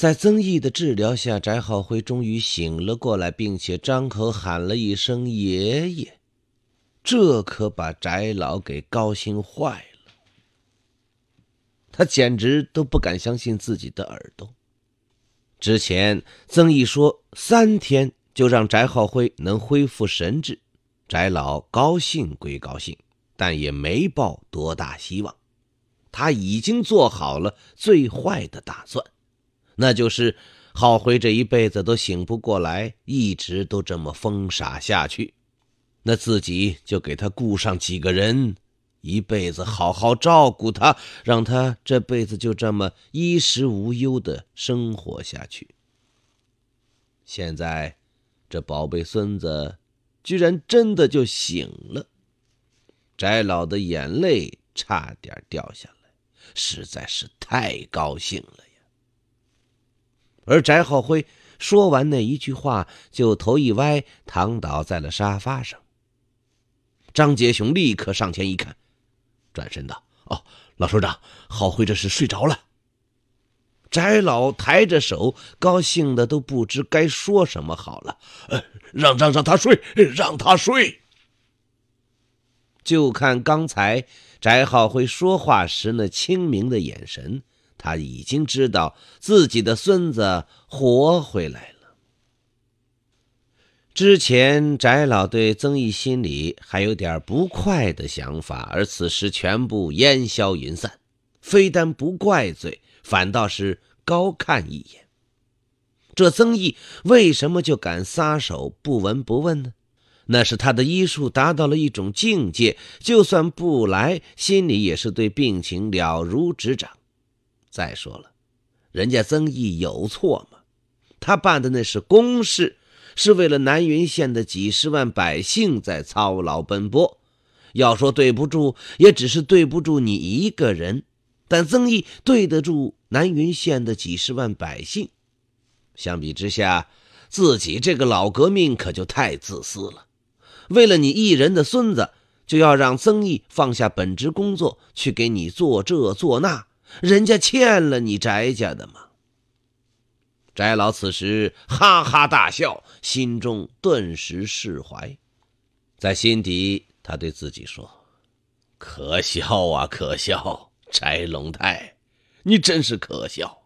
在曾毅的治疗下，翟浩辉终于醒了过来，并且张口喊了一声“爷爷”，这可把翟老给高兴坏了。他简直都不敢相信自己的耳朵。之前曾毅说三天就让翟浩辉能恢复神智，翟老高兴归高兴，但也没抱多大希望。他已经做好了最坏的打算。那就是浩辉这一辈子都醒不过来，一直都这么疯傻下去，那自己就给他雇上几个人，一辈子好好照顾他，让他这辈子就这么衣食无忧的生活下去。现在，这宝贝孙子居然真的就醒了，翟老的眼泪差点掉下来，实在是太高兴了。而翟浩辉说完那一句话，就头一歪，躺倒在了沙发上。张杰雄立刻上前一看，转身道：“哦，老首长，浩辉这是睡着了。”翟老抬着手，高兴的都不知该说什么好了，“让让让他睡，让他睡。”就看刚才翟浩辉说话时那清明的眼神。他已经知道自己的孙子活回来了。之前翟老对曾毅心里还有点不快的想法，而此时全部烟消云散。非但不怪罪，反倒是高看一眼。这曾毅为什么就敢撒手不闻不问呢？那是他的医术达到了一种境界，就算不来，心里也是对病情了如指掌。再说了，人家曾毅有错吗？他办的那是公事，是为了南云县的几十万百姓在操劳奔波。要说对不住，也只是对不住你一个人。但曾毅对得住南云县的几十万百姓。相比之下，自己这个老革命可就太自私了。为了你一人的孙子，就要让曾毅放下本职工作去给你做这做那。人家欠了你翟家的嘛！翟老此时哈哈大笑，心中顿时释怀，在心底他对自己说：“可笑啊，可笑！翟龙泰，你真是可笑！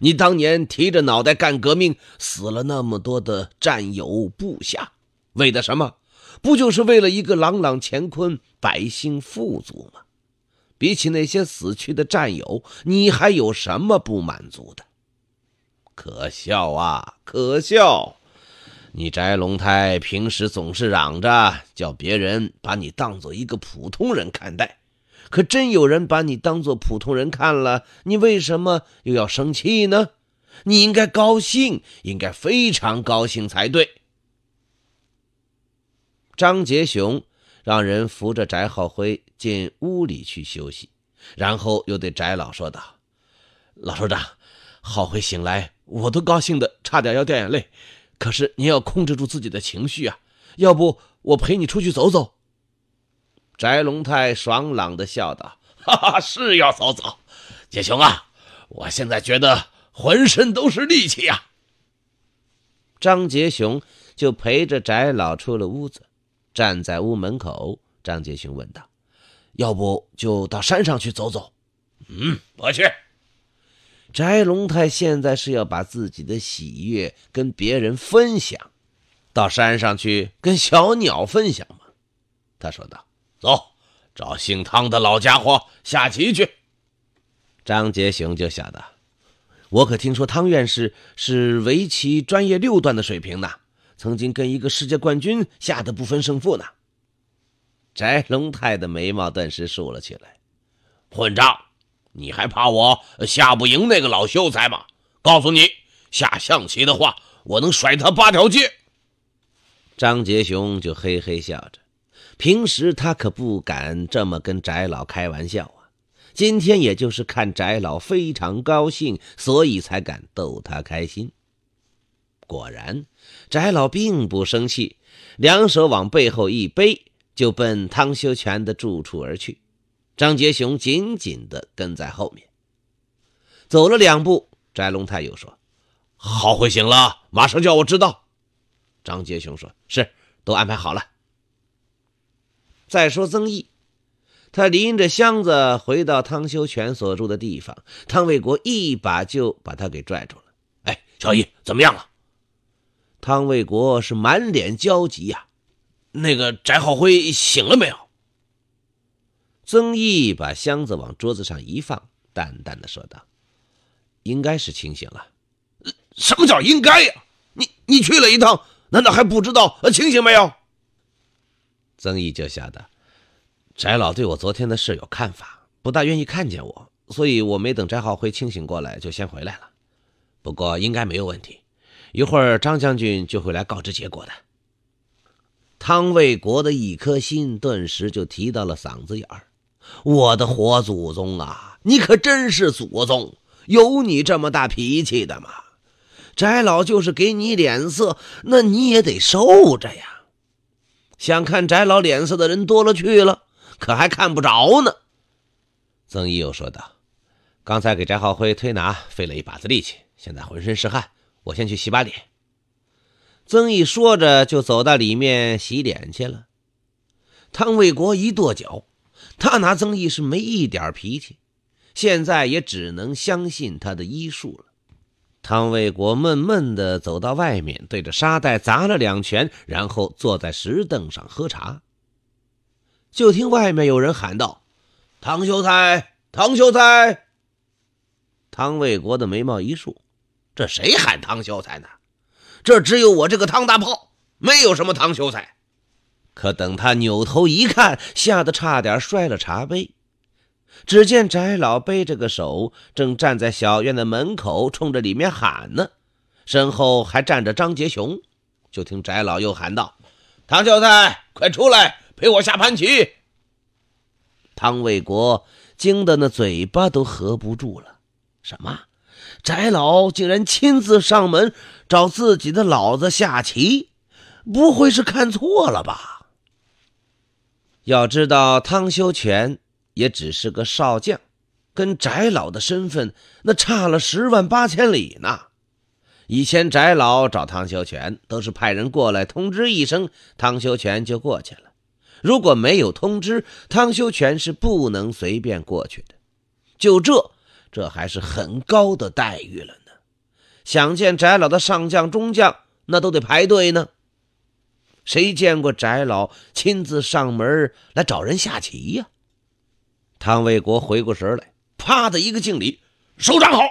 你当年提着脑袋干革命，死了那么多的战友部下，为的什么？不就是为了一个朗朗乾坤、百姓富足吗？”比起那些死去的战友，你还有什么不满足的？可笑啊，可笑！你翟龙泰平时总是嚷着叫别人把你当做一个普通人看待，可真有人把你当做普通人看了，你为什么又要生气呢？你应该高兴，应该非常高兴才对。张杰雄。让人扶着翟浩辉进屋里去休息，然后又对翟老说道：“老首长，浩辉醒来，我都高兴的差点要掉眼泪。可是您要控制住自己的情绪啊！要不我陪你出去走走。”翟龙泰爽朗的笑道：“哈哈，是要走走。杰雄啊，我现在觉得浑身都是力气呀。”张杰雄就陪着翟老出了屋子。站在屋门口，张杰雄问道：“要不就到山上去走走？”“嗯，我去。”翟龙泰现在是要把自己的喜悦跟别人分享，到山上去跟小鸟分享吗？他说道：“走，找姓汤的老家伙下棋去。”张杰雄就笑道：“我可听说汤院士是围棋专业六段的水平呢。”曾经跟一个世界冠军下得不分胜负呢。翟龙泰的眉毛顿时竖了起来：“混账，你还怕我下不赢那个老秀才吗？告诉你，下象棋的话，我能甩他八条街。”张杰雄就嘿嘿笑着。平时他可不敢这么跟翟老开玩笑啊，今天也就是看翟老非常高兴，所以才敢逗他开心。果然，翟老并不生气，两手往背后一背，就奔汤修全的住处而去。张杰雄紧紧地跟在后面。走了两步，翟龙泰又说：“好会行了，马上叫我知道。”张杰雄说：“是，都安排好了。”再说曾毅，他拎着箱子回到汤修全所住的地方，汤卫国一把就把他给拽住了。“哎，小毅怎么样了？”汤卫国是满脸焦急呀，那个翟浩辉醒了没有？曾毅把箱子往桌子上一放，淡淡的说道：“应该是清醒了。”“什么叫应该呀？你你去了一趟，难道还不知道清醒没有？”曾毅就吓得，翟老对我昨天的事有看法，不大愿意看见我，所以我没等翟浩辉清醒过来就先回来了。不过应该没有问题。”一会儿，张将军就会来告知结果的。汤卫国的一颗心顿时就提到了嗓子眼儿。我的活祖宗啊！你可真是祖宗，有你这么大脾气的吗？翟老就是给你脸色，那你也得受着呀。想看翟老脸色的人多了去了，可还看不着呢。曾毅又说道：“刚才给翟浩辉推拿，费了一把子力气，现在浑身是汗。”我先去洗把脸。曾毅说着，就走到里面洗脸去了。汤卫国一跺脚，他拿曾毅是没一点脾气，现在也只能相信他的医术了。汤卫国闷闷的走到外面，对着沙袋砸了两拳，然后坐在石凳上喝茶。就听外面有人喊道：“唐秀才，唐秀才。”汤卫国的眉毛一竖。这谁喊唐秀才呢？这只有我这个唐大炮，没有什么唐秀才。可等他扭头一看，吓得差点摔了茶杯。只见翟老背着个手，正站在小院的门口，冲着里面喊呢，身后还站着张杰雄。就听翟老又喊道：“唐秀才，快出来陪我下盘棋。”唐卫国惊得那嘴巴都合不住了，什么？翟老竟然亲自上门找自己的老子下棋，不会是看错了吧？要知道，汤修全也只是个少将，跟翟老的身份那差了十万八千里呢。以前翟老找汤修全都是派人过来通知一声，汤修全就过去了。如果没有通知，汤修全是不能随便过去的。就这。这还是很高的待遇了呢，想见翟老的上将、中将，那都得排队呢。谁见过翟老亲自上门来找人下棋呀？汤卫国回过神来，啪的一个敬礼，首长好。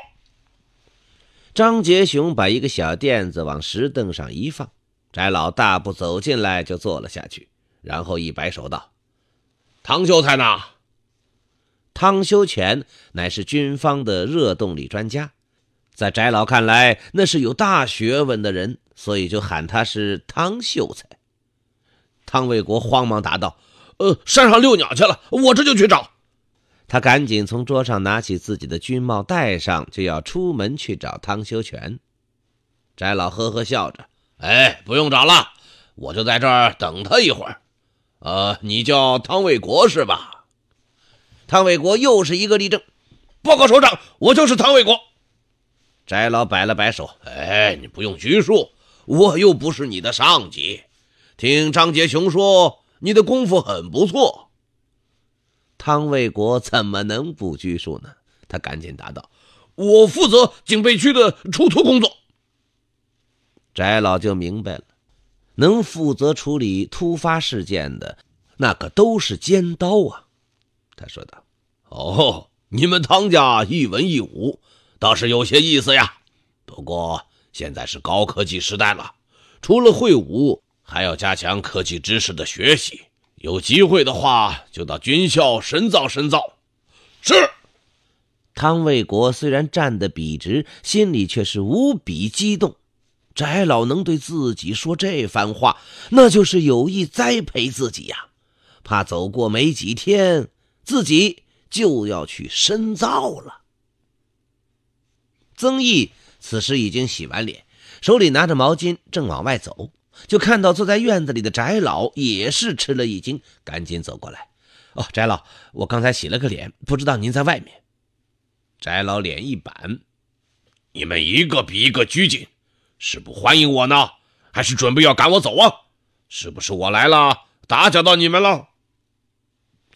张杰雄把一个小垫子往石凳上一放，翟老大步走进来，就坐了下去，然后一摆手道：“唐秀才呢？”汤修全乃是军方的热动力专家，在翟老看来，那是有大学问的人，所以就喊他是汤秀才。汤卫国慌忙答道：“呃，山上遛鸟去了，我这就去找。”他赶紧从桌上拿起自己的军帽戴上，就要出门去找汤修全。翟老呵呵笑着：“哎，不用找了，我就在这儿等他一会儿。呃，你叫汤卫国是吧？”汤卫国又是一个立正，报告首长，我就是汤卫国。翟老摆了摆手，哎，你不用拘束，我又不是你的上级。听张杰雄说，你的功夫很不错。汤卫国怎么能不拘束呢？他赶紧答道：“我负责警备区的出突工作。”翟老就明白了，能负责处理突发事件的，那可都是尖刀啊。他说道：“哦，你们汤家一文一武，倒是有些意思呀。不过现在是高科技时代了，除了会武，还要加强科技知识的学习。有机会的话，就到军校深造深造。”是。汤卫国虽然站得笔直，心里却是无比激动。翟老能对自己说这番话，那就是有意栽培自己呀。怕走过没几天。自己就要去深造了。曾毅此时已经洗完脸，手里拿着毛巾，正往外走，就看到坐在院子里的翟老，也是吃了一惊，赶紧走过来：“哦，翟老，我刚才洗了个脸，不知道您在外面。”翟老脸一板：“你们一个比一个拘谨，是不欢迎我呢，还是准备要赶我走啊？是不是我来了，打搅到你们了？”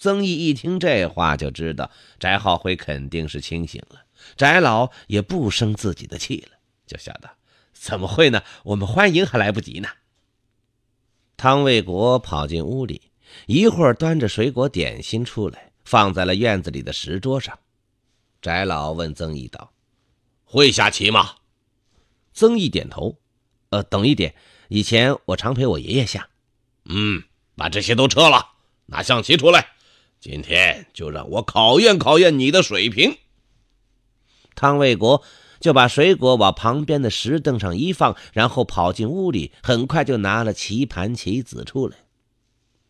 曾毅一听这话，就知道翟浩辉肯定是清醒了。翟老也不生自己的气了，就笑道：“怎么会呢？我们欢迎还来不及呢。”汤卫国跑进屋里，一会儿端着水果点心出来，放在了院子里的石桌上。翟老问曾毅道：“会下棋吗？”曾毅点头：“呃，懂一点。以前我常陪我爷爷下。”“嗯，把这些都撤了，拿象棋出来。”今天就让我考验考验你的水平。汤卫国就把水果往旁边的石凳上一放，然后跑进屋里，很快就拿了棋盘棋子出来，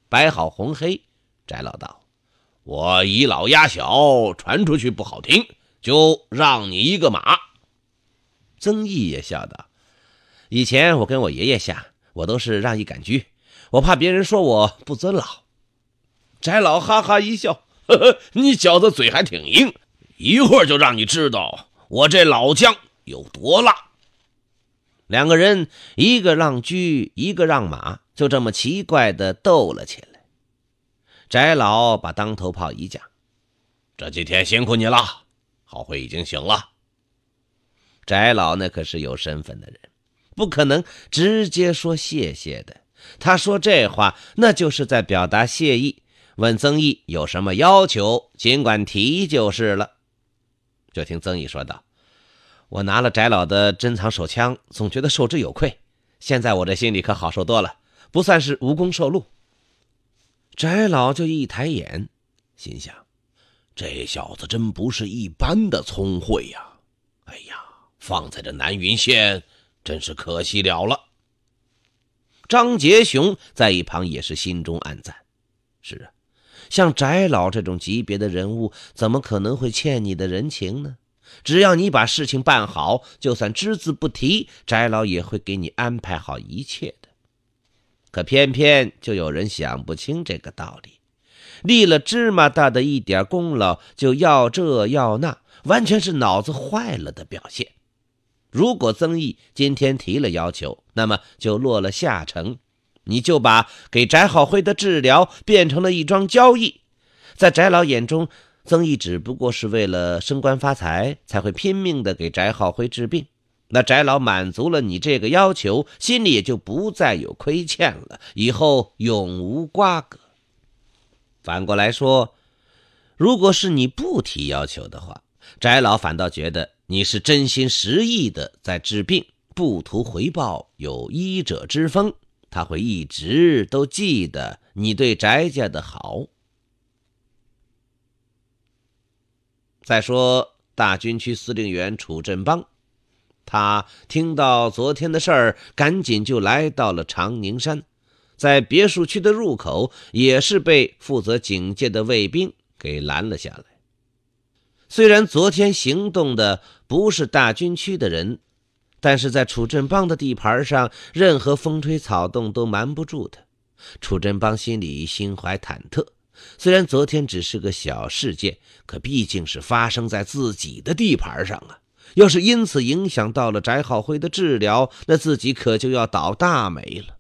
摆好红黑。翟老道，我以老压小，传出去不好听，就让你一个马。曾毅也笑道：“以前我跟我爷爷下，我都是让一赶驹，我怕别人说我不尊老。”翟老哈哈一笑：“呵呵，你小子嘴还挺硬，一会儿就让你知道我这老姜有多辣。”两个人一个让车，一个让马，就这么奇怪的斗了起来。翟老把当头炮一架：“这几天辛苦你了，郝慧已经醒了。”翟老那可是有身份的人，不可能直接说谢谢的。他说这话，那就是在表达谢意。问曾毅有什么要求，尽管提就是了。就听曾毅说道：“我拿了翟老的珍藏手枪，总觉得受之有愧。现在我这心里可好受多了，不算是无功受禄。”翟老就一抬眼，心想：“这小子真不是一般的聪慧呀！哎呀，放在这南云县，真是可惜了了。”张杰雄在一旁也是心中暗赞：“是啊。”像翟老这种级别的人物，怎么可能会欠你的人情呢？只要你把事情办好，就算只字不提，翟老也会给你安排好一切的。可偏偏就有人想不清这个道理，立了芝麻大的一点功劳，就要这要那，完全是脑子坏了的表现。如果曾毅今天提了要求，那么就落了下乘。你就把给翟浩辉的治疗变成了一桩交易，在翟老眼中，曾毅只不过是为了升官发财才会拼命的给翟浩辉治病。那翟老满足了你这个要求，心里也就不再有亏欠了，以后永无瓜葛。反过来说，如果是你不提要求的话，翟老反倒觉得你是真心实意的在治病，不图回报，有医者之风。他会一直都记得你对翟家的好。再说，大军区司令员楚振邦，他听到昨天的事儿，赶紧就来到了长宁山，在别墅区的入口也是被负责警戒的卫兵给拦了下来。虽然昨天行动的不是大军区的人。但是在楚振邦的地盘上，任何风吹草动都瞒不住他。楚振邦心里心怀忐忑，虽然昨天只是个小事件，可毕竟是发生在自己的地盘上啊。要是因此影响到了翟浩辉的治疗，那自己可就要倒大霉了。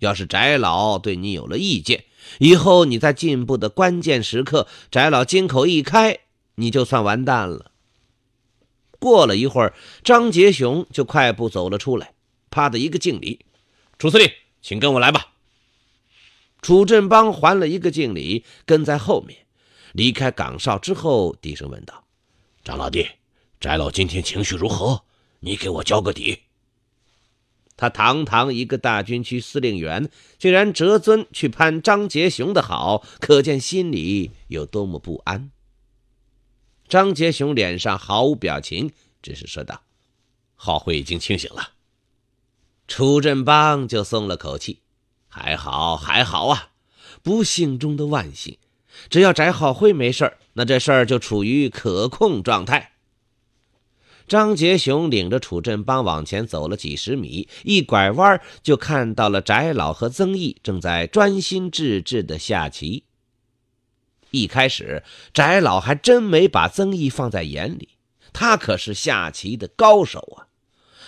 要是翟老对你有了意见，以后你在进步的关键时刻，翟老金口一开，你就算完蛋了。过了一会儿，张杰雄就快步走了出来，啪的一个敬礼。楚司令，请跟我来吧。楚振邦还了一个敬礼，跟在后面。离开岗哨之后，低声问道：“张老弟，翟老今天情绪如何？你给我交个底。”他堂堂一个大军区司令员，竟然折尊去攀张杰雄的好，可见心里有多么不安。张杰雄脸上毫无表情，只是说道：“郝慧已经清醒了。”楚振邦就松了口气，“还好，还好啊！不幸中的万幸，只要翟郝慧没事那这事儿就处于可控状态。”张杰雄领着楚振邦往前走了几十米，一拐弯就看到了翟老和曾毅正在专心致志的下棋。一开始，翟老还真没把曾毅放在眼里，他可是下棋的高手啊。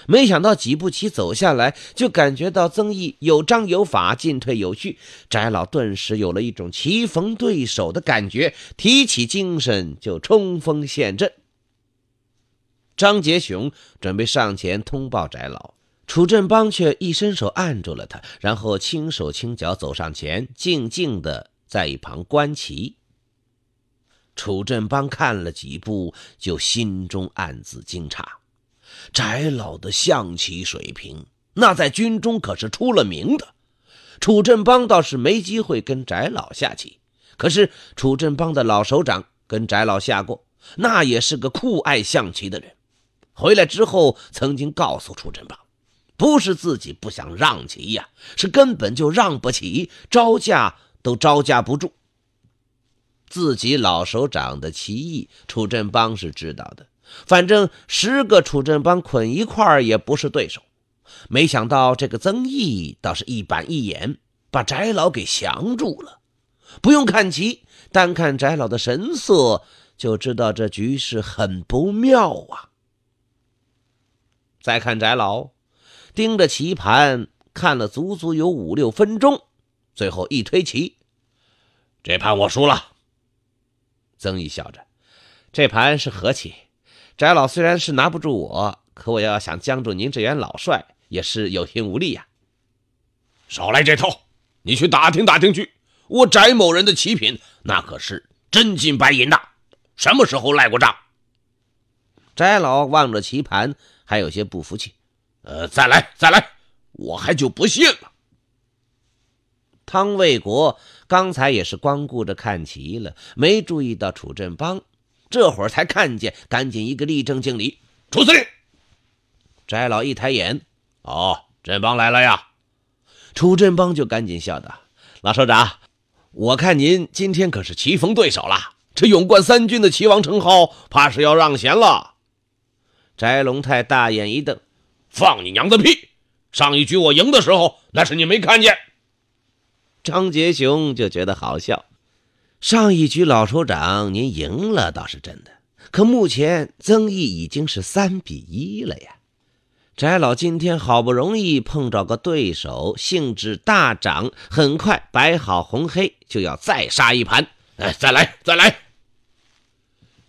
没想到几步棋走下来，就感觉到曾毅有章有法，进退有序。翟老顿时有了一种棋逢对手的感觉，提起精神就冲锋陷阵。张杰雄准备上前通报翟老，楚振邦却一伸手按住了他，然后轻手轻脚走上前，静静的在一旁观棋。楚振邦看了几步，就心中暗自惊诧：翟老的象棋水平，那在军中可是出了名的。楚振邦倒是没机会跟翟老下棋，可是楚振邦的老首长跟翟老下过，那也是个酷爱象棋的人。回来之后，曾经告诉楚振邦，不是自己不想让棋呀，是根本就让不起，招架都招架不住。自己老首长的棋艺，楚振邦是知道的。反正十个楚振邦捆一块儿也不是对手。没想到这个曾毅倒是一板一眼，把翟老给降住了。不用看棋，单看翟老的神色，就知道这局势很不妙啊。再看翟老，盯着棋盘看了足足有五六分钟，最后一推棋，这盘我输了。曾毅笑着：“这盘是和棋，翟老虽然是拿不住我，可我要想将住您这员老帅，也是有心无力呀。少来这套，你去打听打听去，我翟某人的棋品那可是真金白银的，什么时候赖过账？”翟老望着棋盘，还有些不服气：“呃，再来，再来，我还就不信了。”汤卫国刚才也是光顾着看棋了，没注意到楚振邦，这会儿才看见，赶紧一个立正敬礼。楚司令。”翟老一抬眼，哦，振邦来了呀！楚振邦就赶紧笑道：“老首长，我看您今天可是棋逢对手了，这勇冠三军的棋王称号，怕是要让贤了。”翟龙泰大眼一瞪：“放你娘的屁！上一局我赢的时候，那是你没看见。”张杰雄就觉得好笑，上一局老首长您赢了倒是真的，可目前曾毅已经是三比一了呀。翟老今天好不容易碰着个对手，兴致大涨，很快摆好红黑就要再杀一盘，哎，再来再来。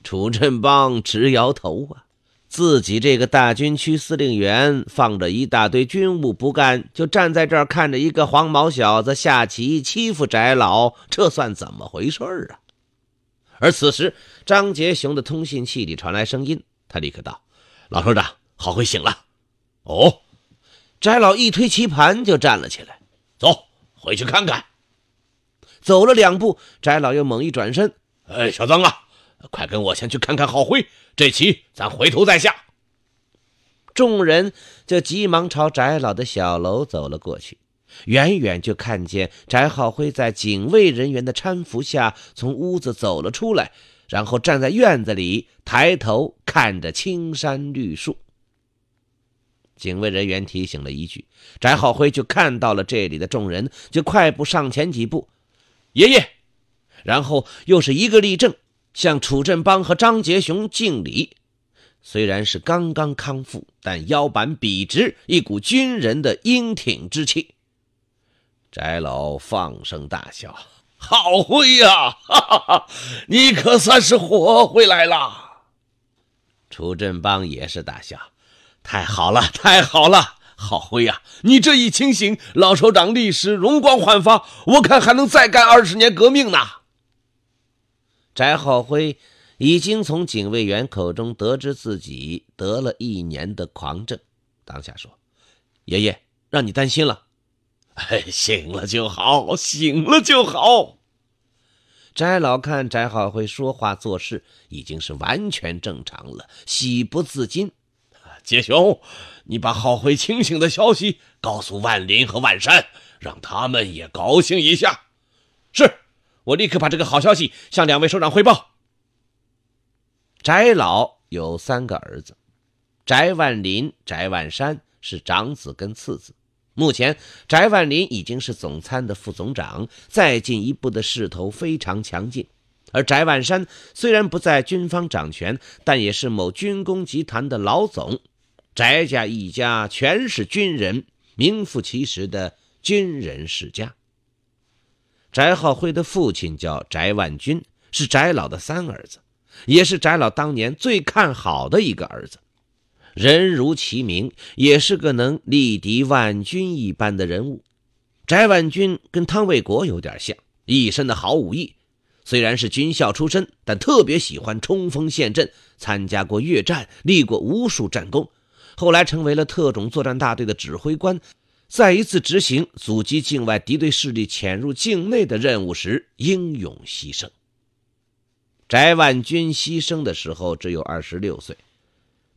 楚振邦直摇头啊。自己这个大军区司令员放着一大堆军务不干，就站在这儿看着一个黄毛小子下棋欺负翟老，这算怎么回事儿啊？而此时，张杰雄的通信器里传来声音，他立刻道：“老首长，郝慧醒了。”哦，翟老一推棋盘就站了起来，走回去看看。走了两步，翟老又猛一转身：“哎，小曾啊！”快跟我先去看看浩辉，这棋咱回头再下。众人就急忙朝翟老的小楼走了过去，远远就看见翟浩辉在警卫人员的搀扶下从屋子走了出来，然后站在院子里抬头看着青山绿树。警卫人员提醒了一句，翟浩辉就看到了这里的众人，就快步上前几步：“爷爷！”然后又是一个立正。向楚振邦和张杰雄敬礼，虽然是刚刚康复，但腰板笔直，一股军人的英挺之气。翟老放声大笑：“好辉呀，你可算是活回来了！”楚振邦也是大笑：“太好了，太好了，好辉呀，你这一清醒，老首长立时容光焕发，我看还能再干二十年革命呢。”翟浩辉已经从警卫员口中得知自己得了一年的狂症，当下说：“爷爷，让你担心了。”“哎，醒了就好，醒了就好。”翟老看翟浩辉说话做事已经是完全正常了，喜不自禁。“杰雄，你把浩辉清醒的消息告诉万林和万山，让他们也高兴一下。”“是。”我立刻把这个好消息向两位首长汇报。翟老有三个儿子，翟万林、翟万山是长子跟次子。目前，翟万林已经是总参的副总长，再进一步的势头非常强劲。而翟万山虽然不在军方掌权，但也是某军工集团的老总。翟家一家全是军人，名副其实的军人世家。翟浩辉的父亲叫翟万军，是翟老的三儿子，也是翟老当年最看好的一个儿子。人如其名，也是个能力敌万军一般的人物。翟万军跟汤卫国有点像，一身的好武艺。虽然是军校出身，但特别喜欢冲锋陷阵，参加过越战，立过无数战功。后来成为了特种作战大队的指挥官。在一次执行阻击境外敌对势力潜入境内的任务时，英勇牺牲。翟万军牺牲的时候只有二十六岁，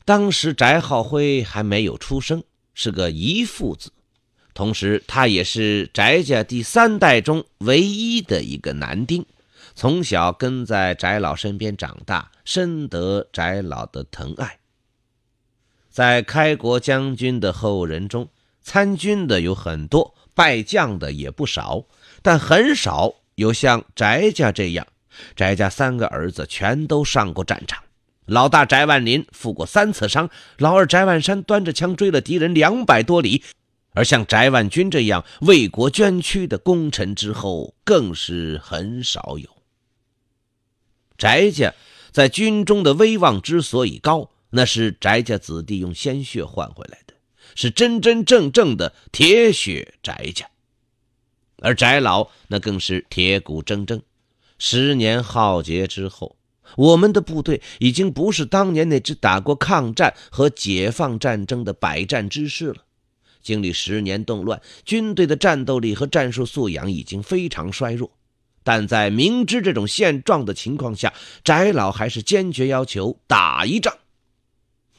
当时翟浩辉还没有出生，是个遗腹子。同时，他也是翟家第三代中唯一的一个男丁，从小跟在翟老身边长大，深得翟老的疼爱。在开国将军的后人中，参军的有很多，败将的也不少，但很少有像翟家这样。翟家三个儿子全都上过战场，老大翟万林负过三次伤，老二翟万山端着枪追了敌人两百多里，而像翟万军这样为国捐躯的功臣之后更是很少有。翟家在军中的威望之所以高，那是翟家子弟用鲜血换回来的。是真真正正的铁血宅家，而宅老那更是铁骨铮铮。十年浩劫之后，我们的部队已经不是当年那支打过抗战和解放战争的百战之师了。经历十年动乱，军队的战斗力和战术素养已经非常衰弱。但在明知这种现状的情况下，翟老还是坚决要求打一仗。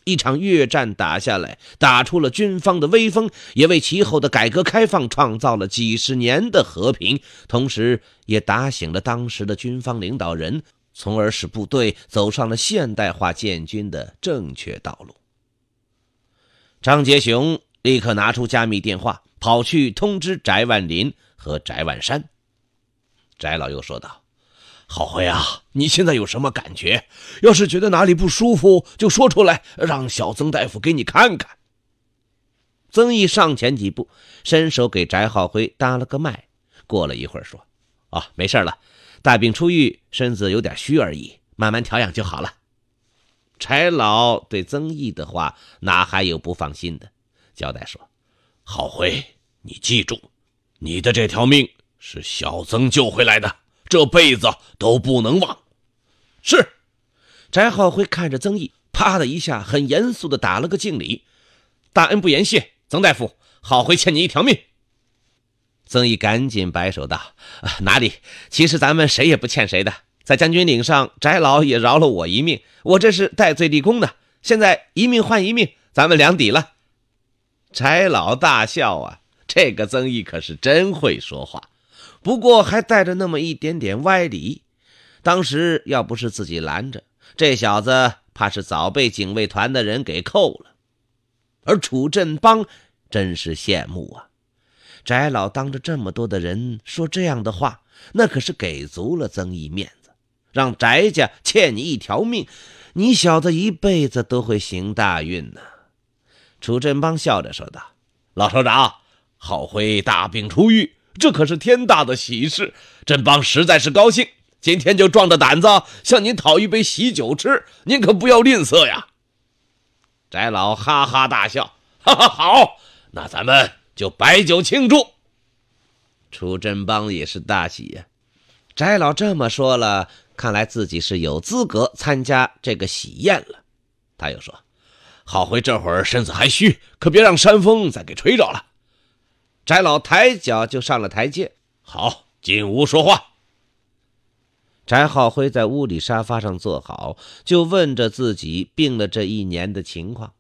一场越战打下来，打出了军方的威风，也为其后的改革开放创造了几十年的和平，同时也打醒了当时的军方领导人，从而使部队走上了现代化建军的正确道路。张杰雄立刻拿出加密电话，跑去通知翟万林和翟万山。翟老又说道。郝辉啊，你现在有什么感觉？要是觉得哪里不舒服，就说出来，让小曾大夫给你看看。曾毅上前几步，伸手给翟浩辉搭了个脉。过了一会儿，说：“哦，没事了，大病初愈，身子有点虚而已，慢慢调养就好了。”柴老对曾毅的话哪还有不放心的？交代说：“浩辉，你记住，你的这条命是小曾救回来的。”这辈子都不能忘。是，翟浩辉看着曾毅，啪的一下，很严肃的打了个敬礼。大恩不言谢，曾大夫，浩辉欠你一条命。曾毅赶紧摆手道：“哪里，其实咱们谁也不欠谁的。在将军岭上，翟老也饶了我一命，我这是戴罪立功的。现在一命换一命，咱们两抵了。”翟老大笑啊，这个曾毅可是真会说话。不过还带着那么一点点歪理，当时要不是自己拦着，这小子怕是早被警卫团的人给扣了。而楚振邦真是羡慕啊！翟老当着这么多的人说这样的话，那可是给足了曾毅面子，让翟家欠你一条命，你小子一辈子都会行大运呢。楚振邦笑着说道：“老首长，浩辉大病初愈。”这可是天大的喜事，振邦实在是高兴，今天就壮着胆子向您讨一杯喜酒吃，您可不要吝啬呀！翟老哈哈大笑，哈哈，好，那咱们就摆酒庆祝。楚振邦也是大喜呀，翟老这么说了，看来自己是有资格参加这个喜宴了。他又说：“好回这会儿身子还虚，可别让山风再给吹着了。”翟老抬脚就上了台阶，好进屋说话。翟浩辉在屋里沙发上坐好，就问着自己病了这一年的情况。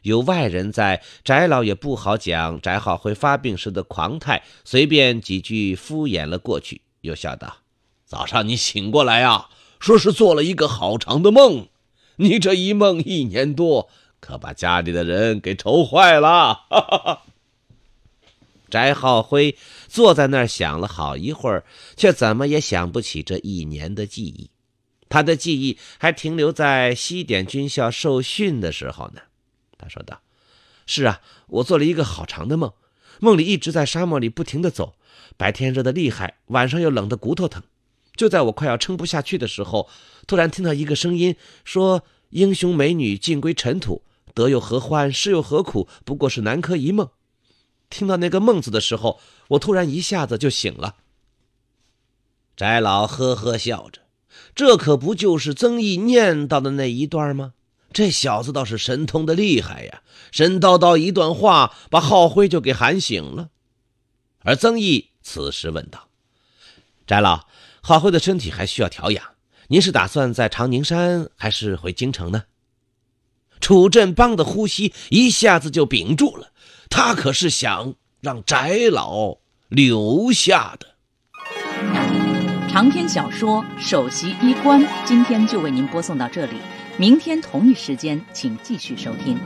有外人在，翟老也不好讲翟浩辉发病时的狂态，随便几句敷衍了过去，又笑道：“早上你醒过来啊，说是做了一个好长的梦。你这一梦一年多，可把家里的人给愁坏了。”哈哈哈。翟浩辉坐在那儿想了好一会儿，却怎么也想不起这一年的记忆。他的记忆还停留在西点军校受训的时候呢。他说道：“是啊，我做了一个好长的梦，梦里一直在沙漠里不停地走，白天热得厉害，晚上又冷得骨头疼。就在我快要撑不下去的时候，突然听到一个声音说：‘英雄美女尽归尘土，得又何欢，失又何苦？不过是南柯一梦。’”听到那个“梦”字的时候，我突然一下子就醒了。翟老呵呵笑着，这可不就是曾毅念叨的那一段吗？这小子倒是神通的厉害呀！神叨叨一段话，把浩辉就给喊醒了。而曾毅此时问道：“翟老，浩辉的身体还需要调养，您是打算在长宁山，还是回京城呢？”楚振邦的呼吸一下子就屏住了。他可是想让翟老留下的。长篇小说《首席医官》，今天就为您播送到这里，明天同一时间，请继续收听。